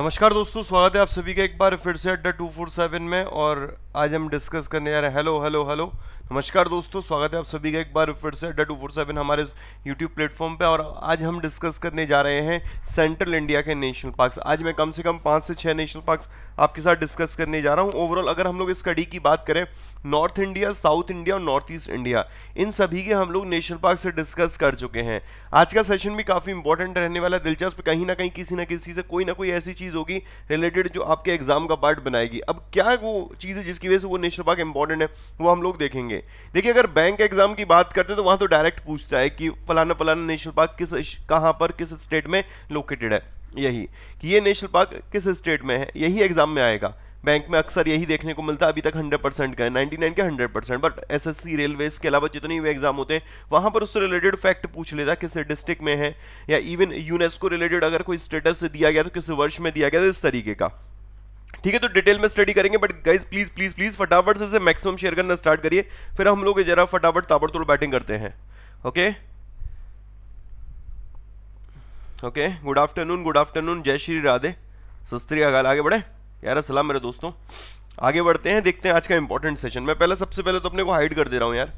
नमस्कार दोस्तों स्वागत है आप सभी का एक बार फिर से अड्डा टू फोर सेवन में और आज हम डिस्कस करने जा रहे हैं हेलो हेलो हेलो नमस्कार दोस्तों स्वागत है आप सभी का एक बार फिर से अड्डा टू फोर सेवन हमारे इस यूट्यूब प्लेटफॉर्म पे और आज हम डिस्कस करने जा रहे हैं सेंट्रल इंडिया के नेशनल पार्क्स आज मैं कम से कम पाँच से छः नेशनल पार्क्स आपके साथ डिस्कस करने जा रहा हूँ ओवरऑल अगर हम लोग स्टडी की बात करें नॉर्थ इंडिया साउथ इंडिया और नॉर्थ ईस्ट इंडिया इन सभी के हम लोग नेशनल पार्क से डिस्कस कर चुके हैं आज का सेशन भी काफ़ी इंपॉर्टेंट रहने वाला है दिलचस्प कहीं ना कहीं किसी ना किसी से कोई ना कोई ऐसी चीज़ चीज़ होगी रिलेटेड जो आपके एग्जाम का पार्ट बनाएगी अब क्या वो चीज़ है जिसकी वजह से वो नेशनल पार्क इंपॉर्टेंट है वो हम लोग देखेंगे देखिए अगर बैंक एग्जाम की बात करते हैं तो वहाँ तो डायरेक्ट पूछता है कि फलाना फलाना नेशनल पार्क किस कहाँ पर किस स्टेट में लोकेटेड है यही कि ये नेशनल पार्क किस स्टेट में है यही एग्जाम में आएगा बैंक में अक्सर यही देखने को मिलता है अभी तक 100 परसेंट का है 99 के 100 percent but S S C railways के अलावा जितने भी एग्जाम होते हैं वहाँ पर उससे रिलेटेड फैक्ट पूछ लेता किस डिस्ट्रिक्ट में है या इवन यूनेस्को रिलेटेड अगर कोई स्टेटस दिया गया तो किस वर्ष में दिया गया तो इस तरीके का ठीक है तो डिटेल में स्टडी करेंगे but guys please please please फटाफट से मैक्सिमम शेयर करना स्टार्ट करिए फिर हम लोग जरा फटाफट ताबड़तोड़ बैटिंग करते हैं okay okay good afternoon good afternoon जय श्री राधे सुस्त्री अकाल आगे बढ़े यार सलाम मेरे दोस्तों आगे बढ़ते हैं देखते हैं आज का इंपॉर्टेंट सेशन मैं पहले सबसे पहले तो अपने को हाइड कर दे रहा हूं यार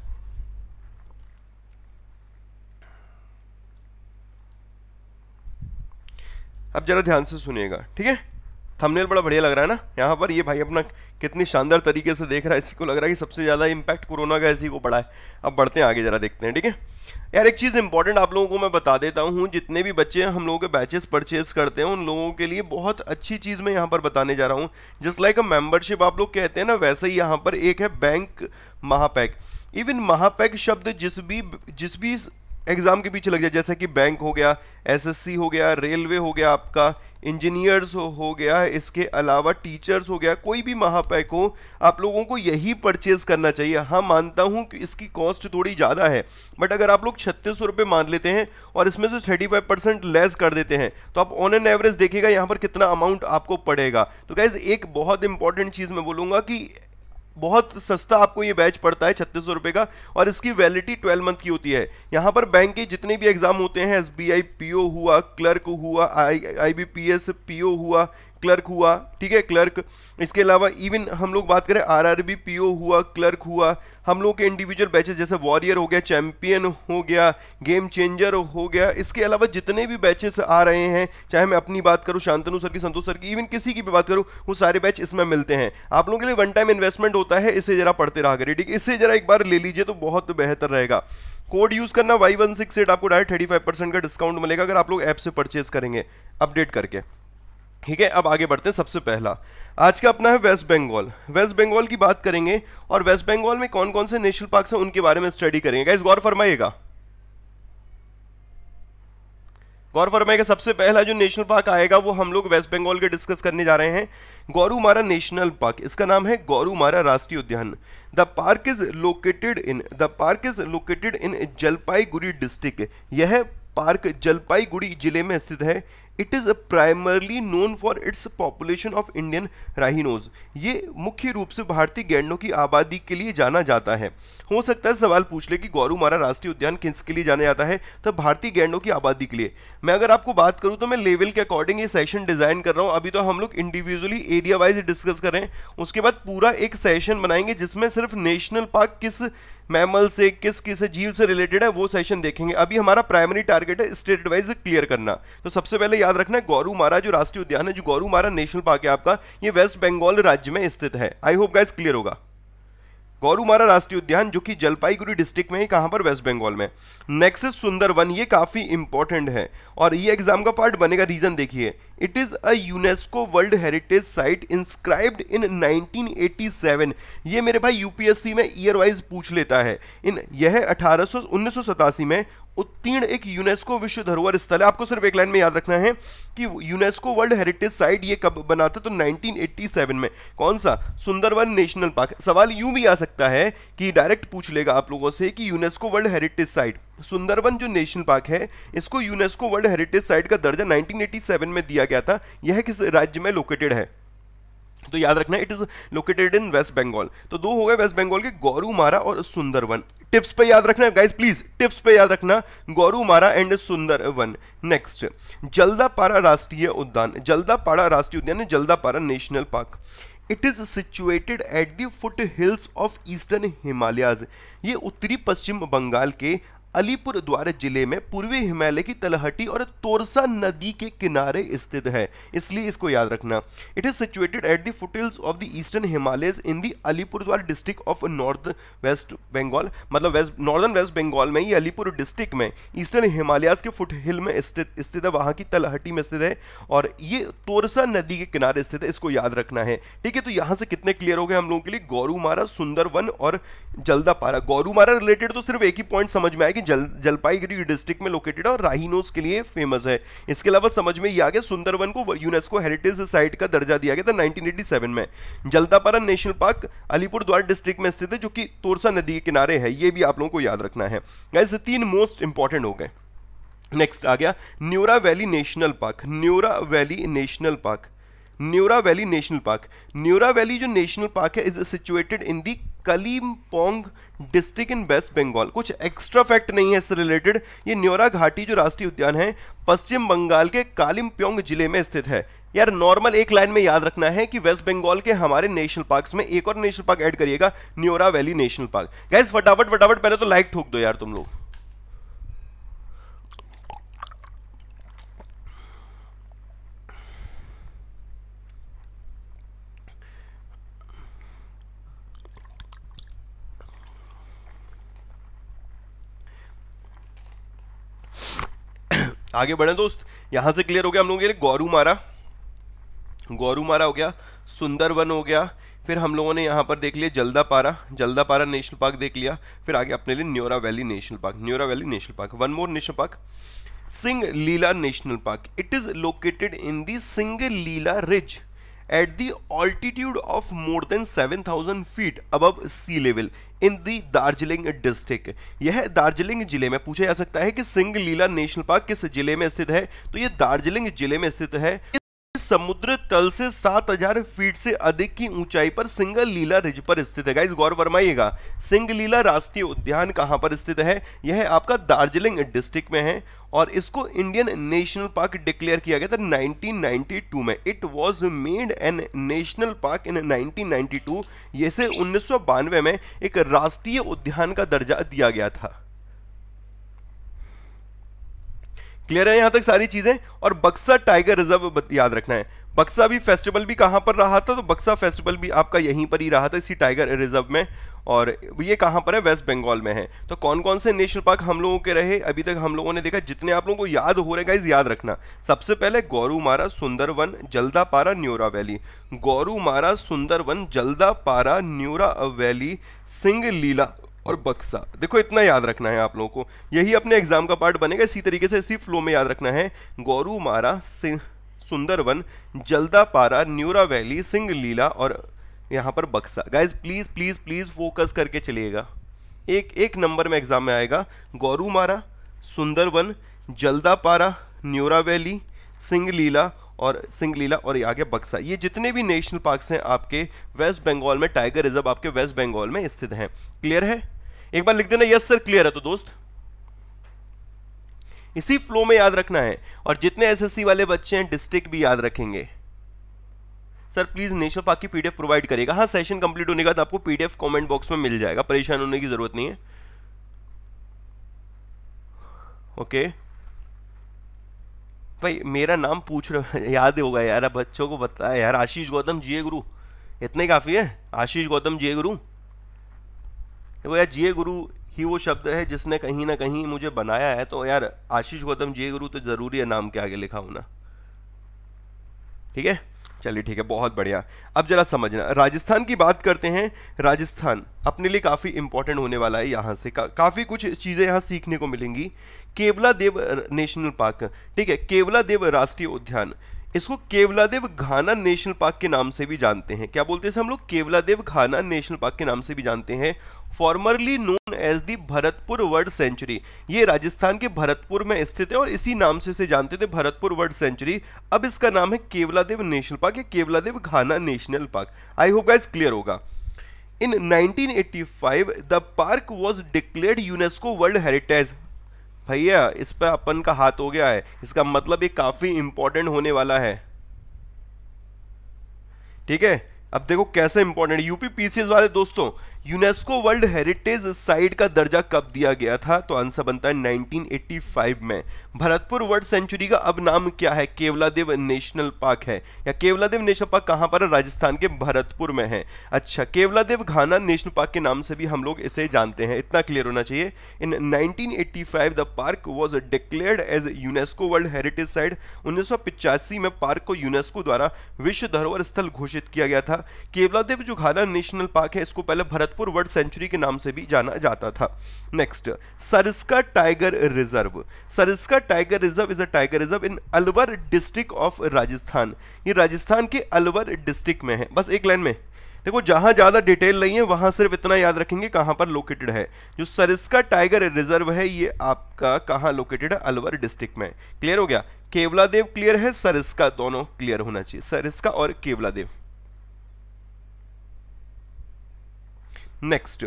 अब जरा ध्यान से सुनिएगा ठीक है थंबनेल बड़ा बढ़िया लग रहा है ना यहाँ पर ये भाई अपना कितनी शानदार तरीके से देख रहा है इसी को लग रहा है कि सबसे ज़्यादा इम्पैक्ट कोरोना का इसी को पड़ा है अब बढ़ते हैं आगे ज़रा देखते हैं ठीक है यार एक चीज़ इंपॉर्टेंट आप लोगों को मैं बता देता हूँ जितने भी बच्चे हम लोगों के बैचेस परचेज करते हैं उन लोगों के लिए बहुत अच्छी चीज़ मैं यहाँ पर बताने जा रहा हूँ जस्ट लाइक अ मेम्बरशिप आप लोग कहते हैं ना वैसे ही यहाँ पर एक है बैंक महापैक इवन महापैक शब्द जिस भी जिस भी एग्ज़ाम के पीछे लग जाए जैसे कि बैंक हो गया एसएससी हो गया रेलवे हो गया आपका इंजीनियर्स हो, गया इसके अलावा टीचर्स हो गया कोई भी महापैक हो आप लोगों को यही परचेज़ करना चाहिए हाँ मानता हूँ कि इसकी कॉस्ट थोड़ी ज़्यादा है बट अगर आप लोग छत्तीस सौ रुपये मान लेते हैं और इसमें से थर्टी फाइव परसेंट लेस कर देते हैं तो आप ऑन एन एवरेज देखेगा यहाँ पर कितना अमाउंट आपको पड़ेगा तो गैज़ एक बहुत इंपॉर्टेंट चीज़ मैं बोलूँगा कि बहुत सस्ता आपको ये बैच पड़ता है छत्तीस सौ का और इसकी वैलिडिटी ट्वेल्व मंथ की होती है यहाँ पर बैंक के जितने भी एग्जाम होते हैं S B I P O हुआ क्लर्क हुआ I I B P S P O हुआ क्लर्क हुआ ठीक है क्लर्क इसके अलावा इवन हम लोग बात करें R R B P O हुआ क्लर्क हुआ हम लोगों के इंडिविजुअल बैचेस जैसे वॉरियर हो गया चैंपियन हो गया गेम चेंजर हो गया इसके अलावा जितने भी बैचेस आ रहे हैं चाहे मैं अपनी बात करूँ शांतनु सर की संतोष सर की इवन किसी की भी बात करूँ वो सारे बैच इसमें मिलते हैं आप लोगों के लिए वन टाइम इन्वेस्टमेंट होता है इसे जरा पढ़ते रहा करिए ठीक इसे जरा एक बार ले लीजिए तो बहुत बेहतर रहेगा कोड यूज करना वाई वन सिक्स एट आपको डायरेक्ट थर्टी फाइव परसेंट का डिस्काउंट मिलेगा अगर आप लोग ऐप से परचेज करेंगे अपडेट करके ठीक है अब आगे बढ़ते हैं सबसे पहला आज का अपना है वेस्ट बंगाल वेस्ट बंगाल की बात करेंगे और वेस्ट बंगाल में कौन कौन से नेशनल पार्क हैं उनके बारे में स्टडी करेंगे गाइस गौर फरमाइएगा गौर फरमाइएगा सबसे पहला जो नेशनल पार्क आएगा वो हम लोग वेस्ट बंगाल के डिस्कस करने जा रहे हैं गौरूमारा नेशनल पार्क इसका नाम है गौरूमारा राष्ट्रीय उद्यान the park is located in the park is located in Jalpaiguri district यह पार्क जलपाईगुड़ी जिले में स्थित है it is primarily known for its population of Indian rhinos ये मुख्य रूप से भारतीय गैंडों की आबादी के लिए जाना जाता है हो सकता है सवाल पूछ ले कि गौरूमारा राष्ट्रीय उद्यान किसके लिए जाना जाता है तो भारतीय गैंडों की आबादी के लिए मैं अगर आपको बात करूँ तो मैं लेवल के अकॉर्डिंग ये सेशन डिज़ाइन कर रहा हूँ अभी तो हम लोग इंडिविजुअली एरिया वाइज डिस्कस करें उसके बाद पूरा एक सेशन बनाएंगे जिसमें सिर्फ नेशनल पार्क किस मैमल से किस किस जीव से रिलेटेड है वो सेशन देखेंगे अभी हमारा प्राइमरी टारगेट है स्टेट वाइज क्लियर करना तो सबसे पहले याद रखना है गौरू मारा जो राष्ट्रीय उद्यान है जो गौरू मारा नेशनल पार्क है आपका ये वेस्ट बंगाल राज्य में स्थित है आई होप गाइज क्लियर होगा गौरूमारा राष्ट्रीय उद्यान जो कि जलपाईगुड़ी डिस्ट्रिक्ट में है पर वेस्ट बंगाल में नेक्स्ट वन ये काफ़ी इंपॉर्टेंट है और ये एग्जाम का पार्ट बनेगा रीजन देखिए it is a UNESCO world heritage site inscribed in 1987 ये मेरे भाई यूपीएससी में ईयर वाइज पूछ लेता है इन यह अठारह सौ में उत्तीर्ण एक यूनेस्को विश्व धरोहर स्थल है आपको सिर्फ एक लाइन में याद रखना है कि यूनेस्को वर्ल्ड हेरिटेज साइट ये कब बना था तो 1987 में कौन सा सुंदरवन नेशनल पार्क सवाल यूं भी आ सकता है कि डायरेक्ट पूछ लेगा आप लोगों से कि UNESCO world heritage site Sundarban जो नेशनल पार्क है इसको यूनेस्को वर्ल्ड हेरिटेज साइट का दर्जा 1987 में दिया गया था यह किस राज्य में लोकेटेड है तो याद रखना it is located in west Bengal तो दो हो गए वेस्ट बंगाल के गौरू मारा और सुंदरवन टिप्स पे याद रखना गाइस प्लीज टिप्स पे याद रखना गौरू मारा एंड सुंदरवन नेक्स्ट जल्दापाड़ा राष्ट्रीय उद्यान जल्दापाड़ा राष्ट्रीय उद्यान है Jaldapara national park it is situated at दुट हिल्स ऑफ ईस्टर्न हिमालयाज ये उत्तरी पश्चिम बंगाल के अलीपुर द्वार जिले में पूर्वी हिमालय की तलहटी और तोरसा नदी के किनारे स्थित है इसलिए इसको याद रखना it is situated at the of the eastern Himalaya in the Alipurduar district of north west Bengal मतलब वेस्ट नॉर्दर्न वेस्ट बंगाल में ही अलीपुर डिस्ट्रिक्ट में ईस्टर्न हिमालयाज के फुटहिल में स्थित स्थित है वहाँ की तलहटी में स्थित है और ये तोरसा नदी के किनारे स्थित है इसको याद रखना है ठीक है तो यहाँ से कितने क्लियर हो गए हम लोगों के लिए गौरूमारा सुंदरवन और जल्दापारा गौरूमारा रिलेटेड तो सिर्फ एक ही पॉइंट समझ में आएगी जल जलपाईगुड़ी डिस्ट्रिक्ट में लोकेटेड है और राइनोस के लिए फेमस है इसके अलावा समझ में ये आ गया सुंदरवन को यूनेस्को हेरिटेज साइट का दर्जा दिया गया था 1987 में जलतापारा national park Alipur Alipurduar district में स्थित है जो कि तोरसा नदी के किनारे है ये भी आप लोगों को याद रखना है ऐसे तीन मोस्ट इंपॉर्टेंट हो गए नेक्स्ट आ गया Neora valley national park Neora valley national park Neora valley national park Neora valley जो नेशनल पार्क है is situated in the Kalimpong district in west Bengal कुछ एक्स्ट्रा फैक्ट नहीं है इससे रिलेटेड ये न्योरा घाटी जो राष्ट्रीय उद्यान है पश्चिम बंगाल के प्योंग जिले में स्थित है यार नॉर्मल एक लाइन में याद रखना है कि वेस्ट बंगाल के हमारे नेशनल पार्क्स में एक और नेशनल पार्क ऐड करिएगा Neora valley national park guys फटाफट फटाफट पहले तो लाइक ठोक दो यार तुम लोग आगे बढ़े दोस्त यहां से क्लियर हो गया हम लोगों ने गौरू मारा गौरू मारा हो गया सुंदरवन हो गया फिर हम लोगों ने यहाँ पर देख लिया जल्दा पारा नेशनल पार्क देख लिया फिर आगे अपने लिए Neora valley national park Neora valley national park one more national park Singalila national park it is located in the Lila ridge at the altitude of more than 7000 feet above sea level in the Darjeeling district यह दार्जिलिंग जिले में पूछा जा सकता है कि Singh Singalila national park किस जिले में स्थित है तो यह दार्जिलिंग जिले में स्थित है समुद्र तल से 7000 फीट से अधिक की ऊंचाई पर सिंगल लीला रिज पर स्थित है गाइस गौर फरमाइएगा सिंग लीला राष्ट्रीय उद्यान कहां पर स्थित है यह आपका दार्जिलिंग डिस्ट्रिक्ट में है और इसको इंडियन नेशनल पार्क डिक्लेयर किया गया था 1992 में it was made an national park in 1992 टू से उन्नीस में एक राष्ट्रीय उद्यान का दर्जा दिया गया था क्लियर है यहां तक सारी चीज़ें और बक्सा टाइगर रिजर्व याद रखना है बक्सा भी फेस्टिवल भी कहां पर रहा था तो बक्सा फेस्टिवल भी आपका यहीं पर ही रहा था इसी टाइगर रिजर्व में और ये कहां पर है वेस्ट बंगाल में है तो कौन कौन से नेशनल पार्क हम लोगों के रहे अभी तक हम लोगों ने देखा जितने आप लोगों को याद हो रहे गाइज याद रखना सबसे पहले गौरूमारा सुंदरवन पारा न्यूरा वैली गौरूमारा सुंदरवन पारा न्यूरा वैली सिंह लीला और बक्सा देखो इतना याद रखना है आप लोगों को यही अपने एग्जाम का पार्ट बनेगा इसी तरीके से इसी फ्लो में याद रखना है गौरू मारा सुंदरवन पारा न्यूरा वैली सिंह लीला और यहाँ पर Buxa guys please please please focus करके चलिएगा एक एक नंबर में एग्जाम में आएगा गौरू मारा सुंदरवन पारा न्यूरा वैली लीला और लीला और आगे बक्सा ये जितने भी नेशनल पार्क्स हैं आपके वेस्ट बंगाल में टाइगर रिजर्व आपके वेस्ट बंगाल में स्थित हैं क्लियर है एक बार लिख देना यस सर क्लियर है तो दोस्त इसी फ्लो में याद रखना है और जितने एसएससी वाले बच्चे हैं डिस्ट्रिक्ट भी याद रखेंगे सर प्लीज नेशनल पार्क की पीडीएफ प्रोवाइड करेगा हाँ सेशन कंप्लीट होने के बाद आपको पीडीएफ कमेंट बॉक्स में मिल जाएगा परेशान होने की जरूरत नहीं है ओके भाई मेरा नाम पूछ रहे याद होगा यार बच्चों को बताया यार आशीष गौतम जिये गुरु इतने काफ़ी है आशीष गौतम जिये गुरु देखो तो यार जिये गुरु ही वो शब्द है जिसने कहीं ना कहीं मुझे बनाया है तो यार आशीष गौतम जिये गुरु तो ज़रूरी है नाम के आगे लिखा होना ठीक है चलिए ठीक है बहुत बढ़िया अब जरा समझना राजस्थान की बात करते हैं राजस्थान अपने लिए काफ़ी इंपॉर्टेंट होने वाला है यहां से का, काफ़ी कुछ चीज़ें यहां सीखने को मिलेंगी केवला देव नेशनल पार्क ठीक है केवला देव राष्ट्रीय उद्यान इसको केवलादेव घाना नेशनल पार्क के नाम से भी जानते हैं क्या बोलते हैं हम लोग केवलादेव घाना नेशनल पार्क के नाम से भी जानते हैं formerly known as the Bharatpur world sanctuary ये राजस्थान के भरतपुर में स्थित है और इसी नाम से इसे जानते थे भरतपुर वर्ल्ड सेंचुरी अब इसका नाम है केवलादेव नेशनल पार्क या Keoladeo Ghana national park I hope guys clear होगा in 1985 the park was declared UNESCO world heritage भैया इस पर अपन का हाथ हो गया है इसका मतलब ये काफ़ी इंपॉर्टेंट होने वाला है ठीक है अब देखो कैसे इंपॉर्टेंट यूपी पीसीएस वाले दोस्तों यूनेस्को वर्ल्ड हेरिटेज साइट का दर्जा कब दिया गया था तो आंसर बनता है 1985 में भरतपुर वर्ल्ड सेंचुरी का अब नाम क्या है केवलादेव नेशनल पार्क है या केवलादेव नेशनल पार्क कहां पर है राजस्थान के भरतपुर में है अच्छा केवलादेव घाना नेशनल पार्क के नाम से भी हम लोग इसे जानते हैं इतना क्लियर होना चाहिए in nineteen the park was declared as UNESCO world heritage site उन्नीस में पार्क को यूनेस्को द्वारा विश्व धरोहर स्थल घोषित किया गया था केवलादेव जो घाना नेशनल पार्क है इसको पहले भरत जनकपुर वर्ल्ड सेंचुरी के नाम से भी जाना जाता था next Sariska tiger reserve Sariska tiger reserve is a tiger reserve in Alwar district of Rajasthan ये राजस्थान के अलवर डिस्ट्रिक्ट में है बस एक लाइन में देखो जहां ज्यादा डिटेल नहीं है वहां सिर्फ इतना याद रखेंगे कहां पर लोकेटेड है जो सरिस्का टाइगर रिजर्व है ये आपका कहां लोकेटेड है अलवर डिस्ट्रिक्ट में क्लियर हो गया केवलादेव क्लियर है सरिस्का दोनों क्लियर होना चाहिए सरिस्का और Keoladeo next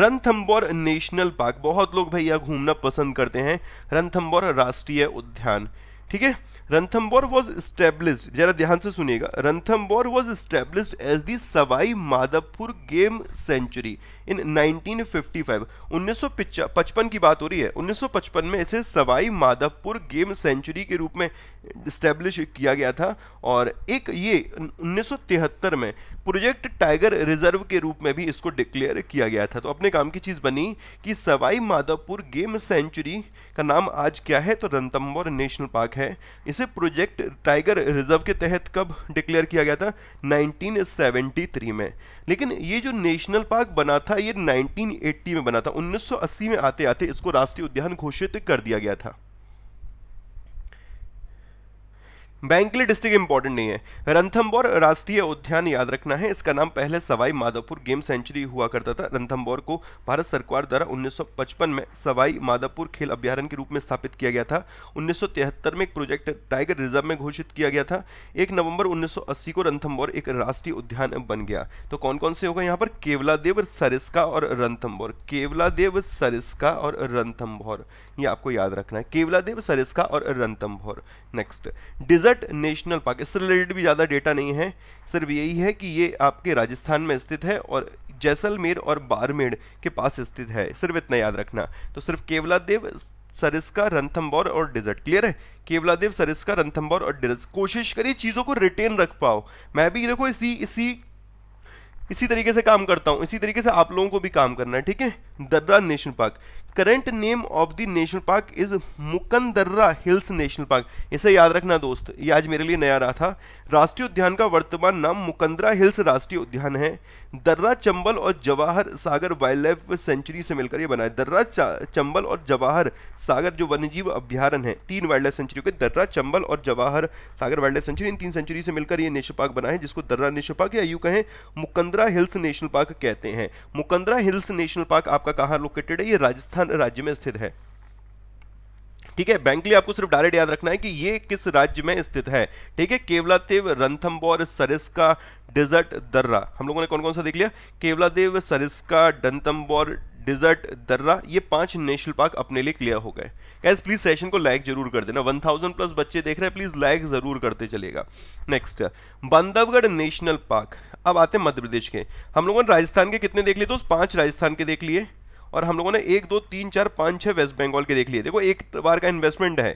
Ranthambore national park बहुत लोग भैया घूमना पसंद करते हैं रणथम्बोर राष्ट्रीय उद्यान ठीक है रंथम्बोर वॉज स्टेब्लिश जरा ध्यान से सुनिएगा Ranthambore was establish as the Sawai Madhopur game sanctuary in 1955 1955 की बात हो रही है 1955 में इसे सवाई माधवपुर गेम सेंचुरी के रूप में स्टैब्लिश किया गया था और एक ये 1973 में प्रोजेक्ट टाइगर रिजर्व के रूप में भी इसको डिक्लेयर किया गया था तो अपने काम की चीज़ बनी कि सवाई माधवपुर गेम सेंचुरी का नाम आज क्या है तो रंथम्बोर नेशनल पार्क पार्क है इसे प्रोजेक्ट टाइगर रिजर्व के तहत कब डिक्लेयर किया गया था 1973 में लेकिन ये जो नेशनल पार्क बना था ये 1980 में बना था 1980 में आते आते इसको राष्ट्रीय उद्यान घोषित कर दिया गया था बैंक के लिए डिस्ट्रिक्ट इंपॉर्टेंट नहीं है रंथम्बोर राष्ट्रीय उद्यान याद रखना है इसका नाम पहले सवाई माधोपुर गेम सेंचुरी हुआ करता था रंथम्बोर को भारत सरकार द्वारा 1955 में सवाई माधोपुर खेल अभ्यारण के रूप में स्थापित किया गया था 1973 में एक प्रोजेक्ट टाइगर रिजर्व में घोषित किया गया था एक नवंबर उन्नीस को रंथम्बोर एक राष्ट्रीय उद्यान बन गया तो कौन कौन से होगा यहाँ पर केवलादेव सरिस्का और रंथम्बोर केवलादेव सरिस्का और रंथम्बोर ये आपको याद रखना है केवलादेव सरिस्का और Ranthambore next desert national park इससे रिलेटेड भी ज़्यादा डेटा नहीं है सिर्फ यही है कि ये आपके राजस्थान में स्थित है और जैसलमेर और बारमेर के पास स्थित है सिर्फ इतना याद रखना तो सिर्फ केवलादेव सरिस्का रंथम्बौर और डिजर्ट क्लियर है केवलादेव सरिस्का रंथम्बौर और डिजर्ट कोशिश करिए चीज़ों को रिटेन रख पाओ मैं भी देखो इसी इसी इसी तरीके से काम करता हूँ इसी तरीके से आप लोगों को भी काम करना है ठीक है Darrah national park current name of the national park is Mukundra hills national park इसे याद रखना दोस्त ये आज मेरे लिए नया रहा था राष्ट्रीय उद्यान का वर्तमान नाम मुकंदरा हिल्स राष्ट्रीय उद्यान है दर्रा चंबल और Jawahar Sagar wildlife sanctuary से मिलकर ये बना है दर्रा चंबल और जवाहर सागर जो वन्यजीव अभ्यारण है तीन वाइल्ड लाइफ सेंचुरी के दर्रा चंबल और Jawahar Sagar wildlife sanctuary इन तीन सेंचुरी से मिलकर ये नेशनल पार्क बना है जिसको दर्रा नेशनल पार्क या यू कहें मुकंदरा हिल्स नेशनल पार्क कहते हैं मुकंदरा हिल्स नेशनल पार्क आप आपका कहाँ लोकेटेड है ये राजस्थान राज्य में स्थित है ठीक है बैंक लिए आपको सिर्फ डायरेक्ट याद रखना है कि ये किस राज्य में स्थित है ठीक है केवलादेव रंथम्बोर सरिस्का डेजर्ट दर्रा हम लोगों ने कौन कौन सा देख लिया केवलादेव सरिस्का डंतम्बोर डिजर्ट दर्रा ये पांच नेशनल पार्क अपने लिए क्लियर हो गए कैस प्लीज सेशन को लाइक जरूर कर देना 1000 प्लस बच्चे देख रहे हैं प्लीज लाइक जरूर करते चलेगा नेक्स्ट बंदवगढ़ नेशनल पार्क अब आते हैं मध्य प्रदेश के हम लोगों ने राजस्थान के कितने देख लिए दोस्त पांच राजस्थान के देख लिए और हम लोगों ने एक दो तीन चार पाँच छः वेस्ट बंगाल के देख लिए देखो एक बार का इन्वेस्टमेंट है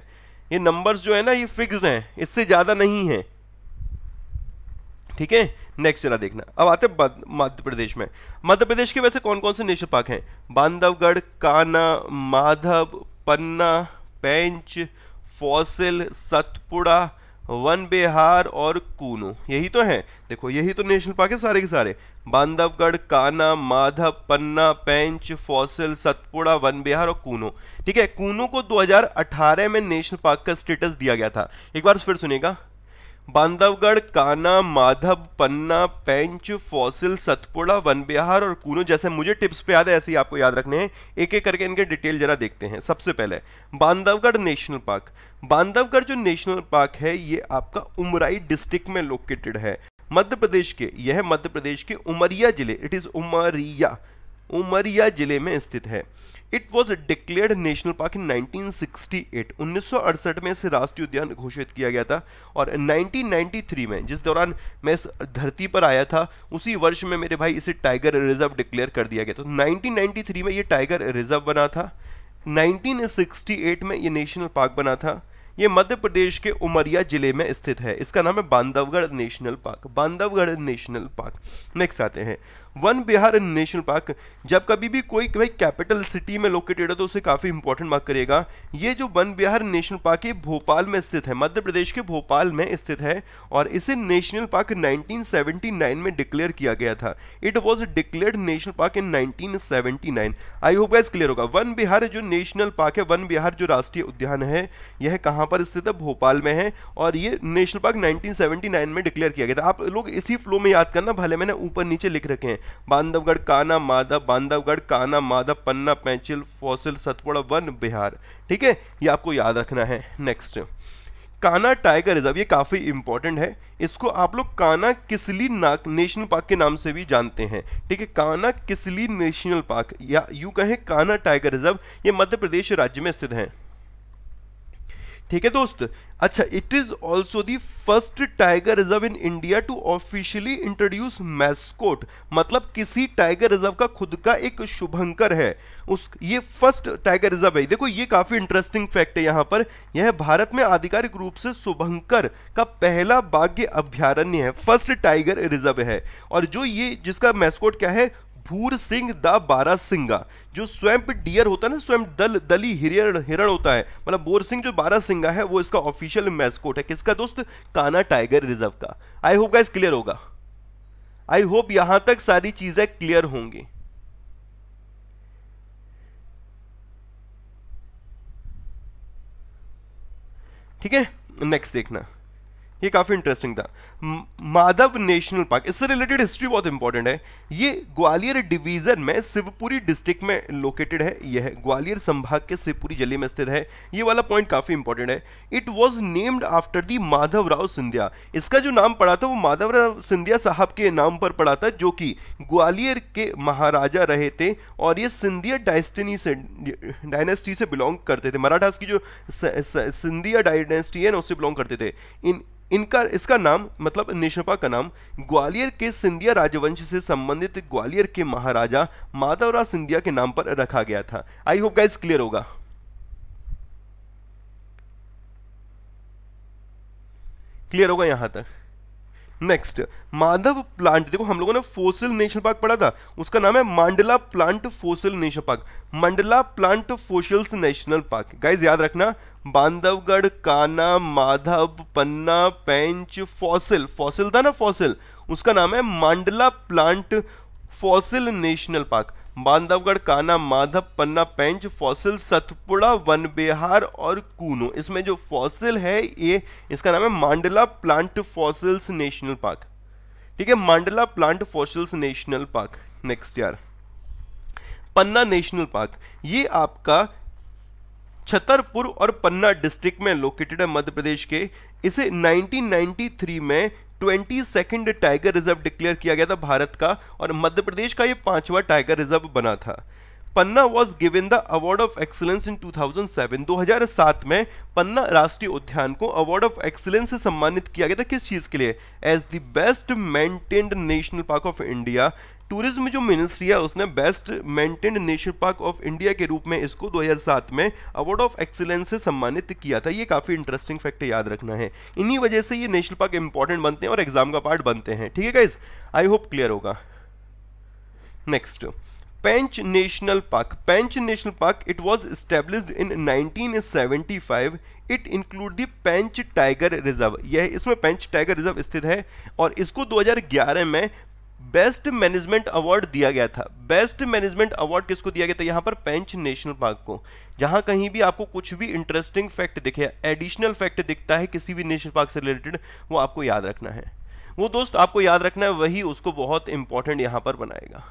ये नंबर्स जो है ना ये फिक्स हैं इससे ज़्यादा नहीं है ठीक है नेक्स्ट जरा देखना अब आते हैं मध्य प्रदेश में मध्य प्रदेश के वैसे कौन कौन से नेशनल पार्क हैं बांधवगढ़ काना माधव पन्ना पेंच फॉसिल सतपुड़ा वन बिहार और कूनो यही तो हैं देखो यही तो नेशनल पार्क है सारे के सारे बांधवगढ़ काना माधव पन्ना पेंच फॉसिल सतपुड़ा वन बिहार और कूनो ठीक है कूनो को 2018 में नेशनल पार्क का स्टेटस दिया गया था एक बार फिर सुनिएगा बांधवगढ़ काना माधव पन्ना पेंच फॉसिल सतपुड़ा वन बिहार और कूनो जैसे मुझे टिप्स पे याद है ऐसे ही आपको याद रखने हैं एक एक करके इनके डिटेल जरा देखते हैं सबसे पहले बांधवगढ़ नेशनल पार्क बांधवगढ़ जो नेशनल पार्क है ये आपका उमराई डिस्ट्रिक्ट में लोकेटेड है मध्य प्रदेश के यह मध्य प्रदेश के उमरिया जिले इट इज उमरिया उमरिया जिले में स्थित है it was declared national park in 1968 1968 में इसे राष्ट्रीय उद्यान घोषित किया गया था और 1993 में जिस दौरान मैं इस धरती पर आया था उसी वर्ष में मेरे भाई इसे टाइगर रिजर्व डिक्लेयर कर दिया गया था 1993 तो में ये टाइगर रिजर्व बना था 1968 में ये नेशनल पार्क बना था ये मध्य प्रदेश के उमरिया जिले में स्थित है इसका नाम है Bandhavgarh national park Bandhavgarh national park next आते हैं वन बिहार नेशनल पार्क जब कभी भी कोई भाई कैपिटल सिटी में लोकेटेड है तो उसे काफ़ी इंपॉर्टेंट मार्क करेगा ये जो वन बिहार नेशनल पार्क है भोपाल में स्थित है मध्य प्रदेश के भोपाल में स्थित है और इसे नेशनल पार्क 1979 में डिक्लेयर किया गया था it was declare national park in nineteen I hope guys clear होगा वन बिहार जो नेशनल पार्क है वन बिहार जो राष्ट्रीय उद्यान है यह कहाँ पर स्थित है भोपाल में है और ये नेशनल पार्क नाइनटीन में डिक्लेयर किया गया था आप लोग इसी फ्लो में याद करना भले मैंने ऊपर नीचे लिख रखे हैं बांधवगढ़ काना माधव बांधवगढ़ काना माधव पन्ना पैंचिल फौसिल सतपुड़ा वन बिहार ठीक है ये आपको याद रखना है नेक्स्ट काना टाइगर रिजर्व ये काफ़ी इंपॉर्टेंट है इसको आप लोग काना किसली नाक नेशनल पार्क के नाम से भी जानते हैं ठीक है काना किसली नेशनल पार्क या यूं कहें काना टाइगर रिजर्व ये मध्य प्रदेश राज्य में स्थित है ठीक है दोस्त अच्छा it is also the first tiger reserve in India to officially introduce mascot मतलब किसी टाइगर रिजर्व का खुद का एक शुभंकर है उस ये फर्स्ट टाइगर रिजर्व है देखो ये काफी इंटरेस्टिंग फैक्ट है यहाँ पर यह भारत में आधिकारिक रूप से शुभंकर का पहला बाघ्य अभ्यारण्य है फर्स्ट टाइगर रिजर्व है और जो ये जिसका मैस्कोट क्या है भूर सिंह द बारा सिंगा जो स्वयं डियर होता है ना स्वयं दल दली हिरण हिरण होता है मतलब बोर सिंह जो बारा सिंगा है वो इसका ऑफिशियल मैस्कोट है किसका दोस्त काना टाइगर रिजर्व का आई होप गाइस क्लियर होगा आई होप यहां तक सारी चीजें क्लियर होंगी ठीक है नेक्स्ट देखना ये काफ़ी इंटरेस्टिंग था माधव नेशनल पार्क इससे रिलेटेड हिस्ट्री बहुत इंपॉर्टेंट है ये ग्वालियर डिवीज़न में शिवपुरी डिस्ट्रिक्ट में लोकेटेड है यह ग्वालियर संभाग के शिवपुरी जिले में स्थित है ये वाला पॉइंट काफ़ी इंपॉर्टेंट है it was named after the Madhav Rao Scindia इसका जो नाम पड़ा था वो माधव राव सिंधिया साहब के नाम पर पड़ा था जो कि ग्वालियर के महाराजा रहे थे और ये सिंधिया डायस्टनी से डायनेस्टी से बिलोंग करते थे मराठास की जो सिंधिया डायनेस्टी है ना उससे बिलोंग करते थे इन इनका इसका नाम मतलब निशपा का नाम ग्वालियर के सिंधिया राजवंश से संबंधित ग्वालियर के महाराजा माधवराव सिंधिया के नाम पर रखा गया था आई होप गाइस क्लियर होगा क्लियर होगा यहां तक नेक्स्ट माधव प्लांट देखो हम लोगों ने फोसिल नेशनल पार्क पढ़ा था उसका नाम है Mandla plant fossil national park Mandla plant fossils national park guys याद रखना बांधवगढ़ काना माधव पन्ना पेंच फॉसिल फॉसिल था ना फॉसिल उसका नाम है Mandla plant fossil national park Bandhavgarh Kanha Madhav Panna Pench fossil Satpura Van Vihar और कूनो इसमें जो फॉसिल है ये इसका नाम है Mandla plant fossils national park ठीक है Mandla plant fossils national park next यार पन्ना नेशनल पार्क ये आपका छतरपुर और पन्ना डिस्ट्रिक्ट में लोकेटेड है मध्य प्रदेश के इसे 1993 में twenty second tiger reserve declare किया गया था भारत का और मध्य प्रदेश का ये पांचवा टाइगर रिजर्व बना था Panna was given the award of excellence in 2007 2007 में पन्ना राष्ट्रीय उद्यान को अवार्ड ऑफ एक्सलेंस से सम्मानित किया गया था किस चीज़ के लिए as the best maintained national park of India tourism जो मिनिस्ट्री है उसने best maintained national park of India के रूप में इसको 2007 में अवार्ड ऑफ एक्सीलेंस से सम्मानित किया था ये काफ़ी इंटरेस्टिंग फैक्ट याद रखना है इन्हीं वजह से ये नेशनल पार्क इंपॉर्टेंट बनते हैं और एग्जाम का पार्ट बनते हैं ठीक है गाइज आई होप क्लियर होगा next Pench national park Pench national park it was establish in nineteen it include the Pench tiger reserve यह इसमें पेंच टाइगर रिजर्व स्थित है और इसको 2011 में बेस्ट मैनेजमेंट अवार्ड दिया गया था बेस्ट मैनेजमेंट अवार्ड किसको दिया गया था यहां पर पेंच नेशनल पार्क को जहां कहीं भी आपको कुछ भी इंटरेस्टिंग फैक्ट दिखे एडिशनल फैक्ट दिखता है किसी भी नेशनल पार्क से रिलेटेड वो आपको याद रखना है वो दोस्त आपको याद रखना है वही उसको बहुत इंपॉर्टेंट यहां पर बनाएगा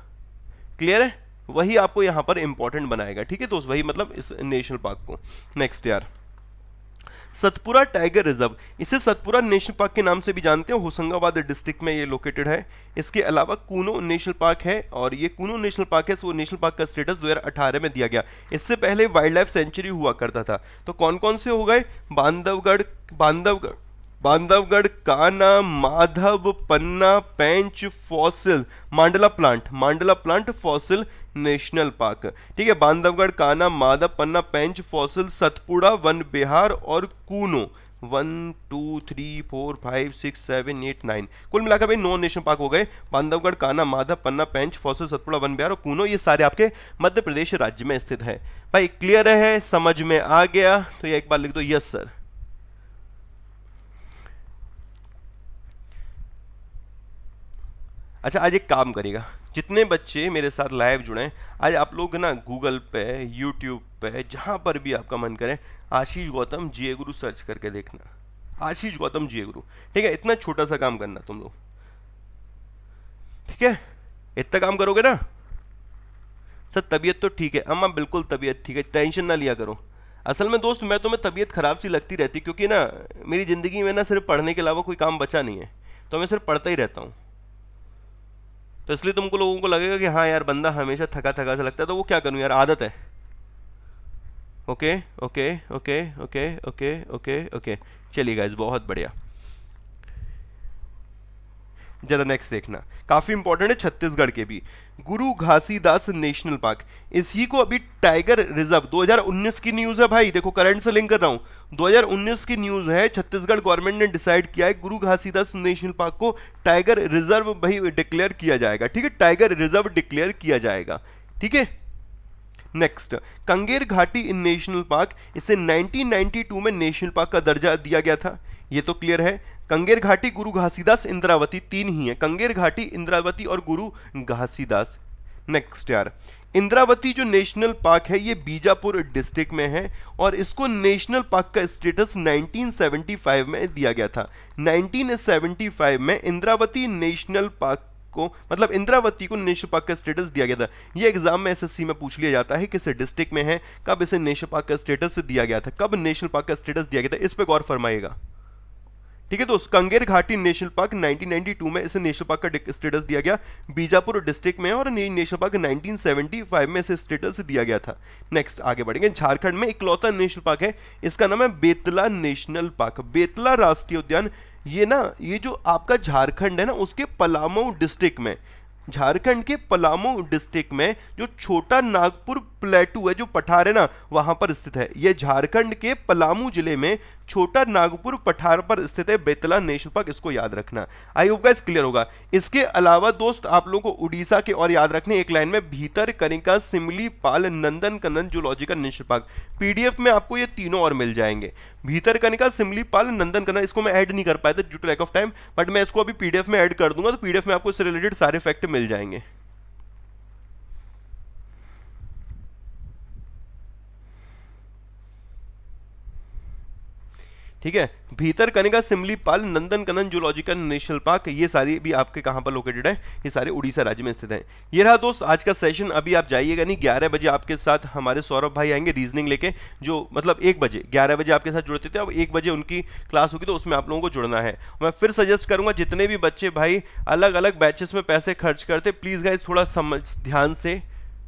क्लियर है वही आपको यहां पर इंपॉर्टेंट बनाएगा ठीक है दोस्त वही मतलब इस नेशनल पार्क को नेक्स्ट यार सतपुरा टाइगर रिजर्व इसे सतपुरा नेशनल पार्क के नाम से भी जानते हैं होशंगाबाद डिस्ट्रिक्ट में ये लोकेटेड है इसके अलावा कूनो नेशनल पार्क है और ये कूनो नेशनल पार्क है वो नेशनल पार्क का स्टेटस 2018 में दिया गया इससे पहले वाइल्ड लाइफ सेंचुरी हुआ करता था तो कौन कौन से हो गए Bandhavgarh Bandhavgarh Bandhavgarh Kanha Madhav Panna Pench fossil Mandla plant Mandla plant fossil national park ठीक है बांधवगढ़ काना मादा पन्ना पेंच फॉसिल सतपुड़ा वन बिहार और Kuno one two three four five six seven eight nine कुल मिलाकर भाई नौ नेशनल पार्क हो गए बांधवगढ़ काना माधव पन्ना पेंच फौसल सतपुड़ा वन बिहार और कूनो ये सारे आपके मध्य प्रदेश राज्य में स्थित है भाई क्लियर है समझ में आ गया तो ये एक बार लिख दो यस सर अच्छा आज एक काम करेगा जितने बच्चे मेरे साथ लाइव जुड़े हैं आज आप लोग ना गूगल पे यूट्यूब पे जहाँ पर भी आपका मन करे आशीष गौतम जिये गुरु सर्च करके देखना आशीष गौतम जिये गुरु ठीक है इतना छोटा सा काम करना तुम लोग ठीक है इतना काम करोगे ना सर तबीयत तो ठीक है अम्मा बिल्कुल तबीयत ठीक है टेंशन ना लिया करो असल में दोस्त मैं तो मैं तबीयत ख़राब सी लगती रहती क्योंकि ना मेरी ज़िंदगी में ना सिर्फ पढ़ने के अलावा कोई काम बचा नहीं है तो मैं सिर्फ पढ़ता ही रहता हूँ तो इसलिए तुमको लोगों को लगेगा कि हाँ यार बंदा हमेशा थका थका सा लगता है तो वो क्या करूँ यार आदत है okay okay okay okay okay okay okay चलिए गाइज बहुत बढ़िया ज़रा नेक्स्ट देखना काफ़ी इंपॉर्टेंट है छत्तीसगढ़ के भी गुरु घासीदास नेशनल पार्क इसी को अभी टाइगर रिजर्व 2019 की न्यूज़ है भाई देखो करंट से लिंक कर रहा हूं 2019 की न्यूज़ है छत्तीसगढ़ गवर्नमेंट ने डिसाइड किया है गुरु घासीदास नेशनल पार्क को टाइगर रिजर्व भाई डिक्लेयर किया जाएगा ठीक है टाइगर रिजर्व डिक्लेयर किया जाएगा ठीक है नेक्स्ट कंगेर घाटी इन नेशनल पार्क इसे 1992 में नेशनल पार्क का दर्जा दिया गया था ये तो क्लियर है कंगेर घाटी गुरु घासीदास इंद्रावती तीन ही है कंगेर घाटी इंद्रावती और गुरु घासीदास नेक्स्ट यार इंद्रावती जो नेशनल पार्क है ये बीजापुर डिस्ट्रिक्ट में है और इसको नेशनल पार्क का स्टेटस 1975 में दिया गया था 1975 में इंद्रावती नेशनल पार्क को मतलब इंद्रावती को नेशनल पार्क का स्टेटस दिया गया था ये एग्जाम में एसएससी में पूछ लिया जाता है किस डिस्ट्रिक्ट में है कब इसे नेशनल पार्क का स्टेटस दिया गया था कब नेशनल पार्क का स्टेटस दिया गया था इस पर गौर फरमाइएगा ठीक है दोस्त कंगेर घाटी नेशनल पार्क 1992 में इसे नेशनल पार्क का स्टेटस दिया गया बीजापुर डिस्ट्रिक्ट में और नेशनल पार्क 1975 में इसे स्टेटस दिया गया था नेक्स्ट आगे बढ़ेंगे झारखंड में इकलौता नेशनल पार्क है इसका नाम है बेतला नेशनल पार्क बेतला राष्ट्रीय उद्यान ये ना ये जो आपका झारखंड है ना उसके पलामऊ डिस्ट्रिक्ट में झारखंड के पलामू डिस्ट्रिक्ट में जो छोटा नागपुर प्लेटू है जो पठार है ना वहां पर स्थित है यह झारखंड के पलामू जिले में छोटा नागपुर पठार पर स्थित है बेतला नेशनल पार्क इसको याद रखना आई होप गाइस क्लियर होगा इसके अलावा दोस्त आप लोगों को उड़ीसा के और याद रखने एक लाइन में Bhitarkanika Similipal Nandankanan zoological national park PDF में आपको ये तीनों और मिल जाएंगे भीतर कनिका सिमली पाल नंदन कनन इसको मैं ऐड नहीं कर पाया था due to lack of time but मैं इसको अभी पीडीएफ में ऐड कर दूंगा तो पीडीएफ में आपको इससे रिलेटेड सारे फैक्ट मिल जाएंगे ठीक है भीतर कनेगा पाल Nandankanan zoological national park ये सारी भी आपके कहाँ पर लोकेटेड है ये सारे उड़ीसा राज्य में स्थित हैं ये रहा दोस्त आज का सेशन अभी आप जाइएगा नहीं ग्यारह बजे आपके साथ हमारे सौरभ भाई आएंगे रीजनिंग लेके जो मतलब एक बजे ग्यारह बजे आपके साथ जुड़ते थे तो अब एक बजे उनकी क्लास होगी तो उसमें आप लोगों को जुड़ना है मैं फिर सजेस्ट करूंगा जितने भी बच्चे भाई अलग अलग बैचेस में पैसे खर्च करते प्लीज़ गाइज थोड़ा समझ ध्यान से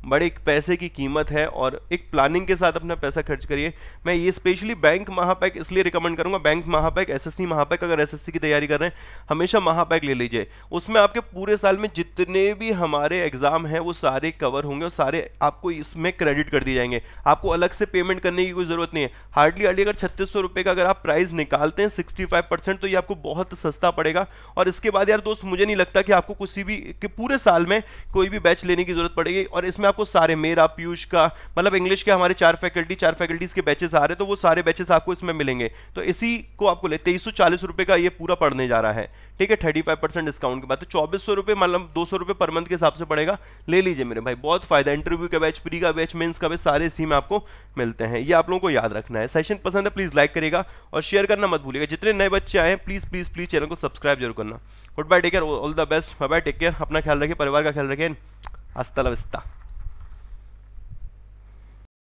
बड़े पैसे की कीमत है और एक प्लानिंग के साथ अपना पैसा खर्च करिए मैं ये स्पेशली बैंक महापैक इसलिए रिकमेंड करूंगा बैंक महापैक एसएससी महापैक अगर एसएससी की तैयारी कर रहे हैं हमेशा महापैक ले लीजिए उसमें आपके पूरे साल में जितने भी हमारे एग्ज़ाम हैं वो सारे कवर होंगे और सारे आपको इसमें क्रेडिट कर दिए जाएंगे आपको अलग से पेमेंट करने की कोई ज़रूरत नहीं है हार्डली हार्डली अगर छत्तीस का अगर आप प्राइस निकालते हैं सिक्सटी तो ये आपको बहुत सस्ता पड़ेगा और इसके बाद यार दोस्त मुझे नहीं लगता कि आपको किसी भी पूरे साल में कोई भी बैच लेने की ज़रूरत पड़ेगी और इसमें आपको सारे मेरा पीयूष का मतलब इंग्लिश के हमारे चार फैकल्टी चार फैकल्टीज के बैचेस आ रहे हैं तो वो सारे बैचेस आपको इसमें मिलेंगे तो इसी को आपको ले तेईस सौ चालीस रुपये का ये पूरा पढ़ने जा रहा है ठीक है थर्टी फाइव परसेंट डिस्काउंट के बाद तो चौबीस सौ रुपये मतलब दो सौ रुपये पर मंथ के हिसाब से पड़ेगा ले लीजिए मेरे भाई बहुत फायदा इंटरव्यू का बैच प्री का बैच मेन्स का बैच सारे इसी में आपको मिलते हैं ये आप लोगों को याद रखना है सेशन पसंद है प्लीज़ लाइक करेगा और शेयर करना मत भूलिएगा जितने नए बच्चे आए हैं प्लीज़ प्लीज़ प्लीज़ चैनल को सब्सक्राइब जरूर करना good bye take care all the best bye take care अपना ख्याल रखिए परिवार का ख्याल रखें हस्ता लविस्ता